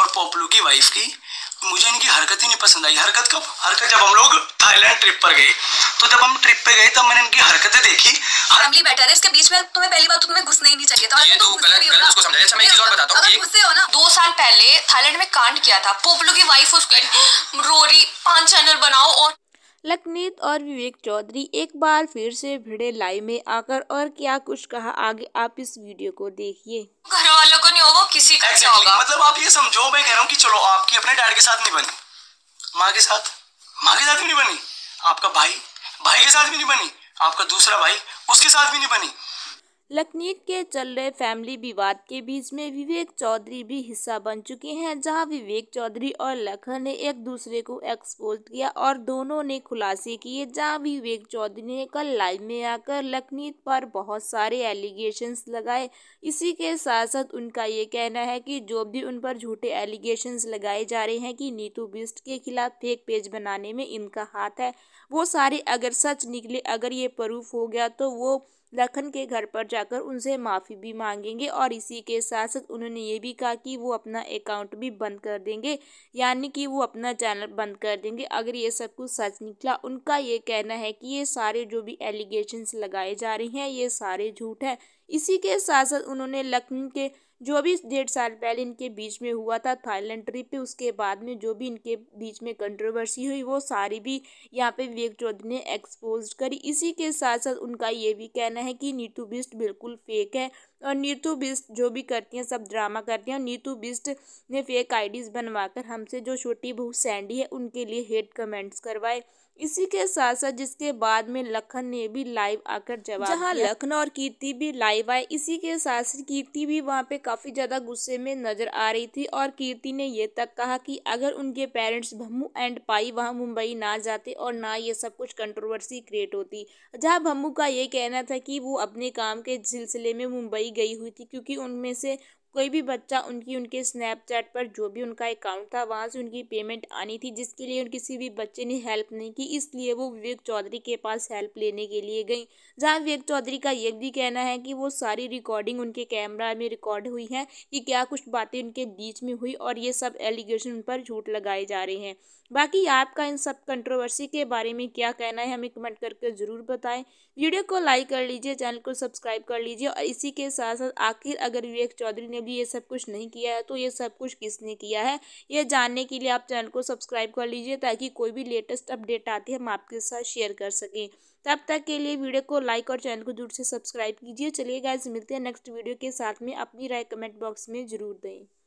और पोपलू की वाइफ की मुझे इनकी हरकत ही नहीं पसंद आई हरकत कब हरकत जब हम लोग थाईलैंड ट्रिप पर गए तो जब हम ट्रिप पे गए तब मैंने इनकी हरकतें देखी फैमिली बैटर है इसके बीच में तुम्हें पहली बात तो तुम्हें घुसना ही नहीं चाहिए था ये तो गलत गुस्से अच्छा, हो ना दो साल पहले थाईलैंड में कांड किया था पोपलू की वाइफ उसके रोरी पांच चैनल बनाओ और लखनीत और विवेक चौधरी एक बार फिर से भिड़े लाई में आकर और क्या कुछ कहा आगे आप इस वीडियो को देखिए किसी का exactly. होगा मतलब आप ये समझो मैं कह रहा हूँ कि चलो आपकी अपने डैड के साथ नहीं बनी माँ के साथ माँ के साथ भी नहीं बनी आपका भाई भाई के साथ भी नहीं बनी आपका दूसरा भाई उसके साथ भी नहीं बनी लखनीत के चल रहे फैमिली विवाद के बीच में विवेक चौधरी भी हिस्सा बन चुके हैं जहां विवेक चौधरी और लखन ने एक दूसरे को एक्सपोज किया और दोनों ने खुलासे किए जहां विवेक चौधरी ने कल लाइव में आकर लखनीत पर बहुत सारे एलिगेशंस लगाए इसी के साथ साथ उनका ये कहना है कि जो भी उन पर झूठे एलिगेशंस लगाए जा रहे हैं कि नीतू बिस्ट के खिलाफ फेक पेज बनाने में इनका हाथ है वो सारे अगर सच निकले अगर ये प्रूफ हो गया तो वो लखन के घर पर जाकर उनसे माफ़ी भी मांगेंगे और इसी के साथ साथ उन्होंने ये भी कहा कि वो अपना अकाउंट भी बंद कर देंगे यानी कि वो अपना चैनल बंद कर देंगे अगर ये सब कुछ सच निकला उनका ये कहना है कि ये सारे जो भी एलिगेशन लगाए जा रहे हैं ये सारे झूठ है इसी के साथ साथ उन्होंने लखनऊ के जो भी डेढ़ साल पहले इनके बीच में हुआ था थाईलैंड ट्रिप पे उसके बाद में जो भी इनके बीच में कंट्रोवर्सी हुई वो सारी भी यहाँ पे विवेक चौधरी ने एक्सपोज करी इसी के साथ साथ उनका ये भी कहना है कि नीटू बिस्ट बिल्कुल फेक है और नीतू बिस्ट जो भी करती हैं सब ड्रामा करती हैं और नीतू बिस्ट ने फेक आईडीज़ बनवाकर हमसे जो छोटी बहू सैंडी है उनके लिए हेट कमेंट्स करवाए इसी के साथ साथ जिसके बाद में लखन ने भी लाइव आकर जवाब जहां लखन और कीर्ति भी लाइव आए इसी के साथ साथ कीर्ति भी वहां पे काफ़ी ज़्यादा गुस्से में नज़र आ रही थी और कीर्ति ने ये तक कहा कि अगर उनके पेरेंट्स भम्मू एंड पाई वहां मुंबई ना जाते और ना ये सब कुछ कंट्रोवर्सी क्रिएट होती जहां भम्मू का ये कहना था कि वो अपने काम के सिलसिले में मुंबई गई हुई थी क्योंकि उनमें से कोई भी बच्चा उनकी उनके स्नैपचैट पर जो भी उनका अकाउंट था वहाँ से उनकी पेमेंट आनी थी जिसके लिए उन किसी भी बच्चे ने हेल्प नहीं की इसलिए वो विवेक चौधरी के पास हेल्प लेने के लिए गई जहाँ विवेक चौधरी का यह भी कहना है कि वो सारी रिकॉर्डिंग उनके कैमरा में रिकॉर्ड हुई है कि क्या कुछ बातें उनके बीच में हुई और ये सब एलिगेशन उन पर झूठ लगाए जा रहे हैं बाकी आपका इन सब कंट्रोवर्सी के बारे में क्या कहना है हमें कमेंट करके ज़रूर बताएं वीडियो को लाइक कर लीजिए चैनल को सब्सक्राइब कर लीजिए और इसी के साथ साथ आखिर अगर विवेक चौधरी ने भी ये सब कुछ नहीं किया है तो ये सब कुछ किसने किया है ये जानने के लिए आप चैनल को सब्सक्राइब कर लीजिए ताकि कोई भी लेटेस्ट अपडेट आती है हम आपके साथ शेयर कर सकें तब तक के लिए वीडियो को लाइक और चैनल को जरूर से सब्सक्राइब कीजिए चलिए गाइज मिलते हैं नेक्स्ट वीडियो के साथ में अपनी राय कमेंट बॉक्स में ज़रूर दें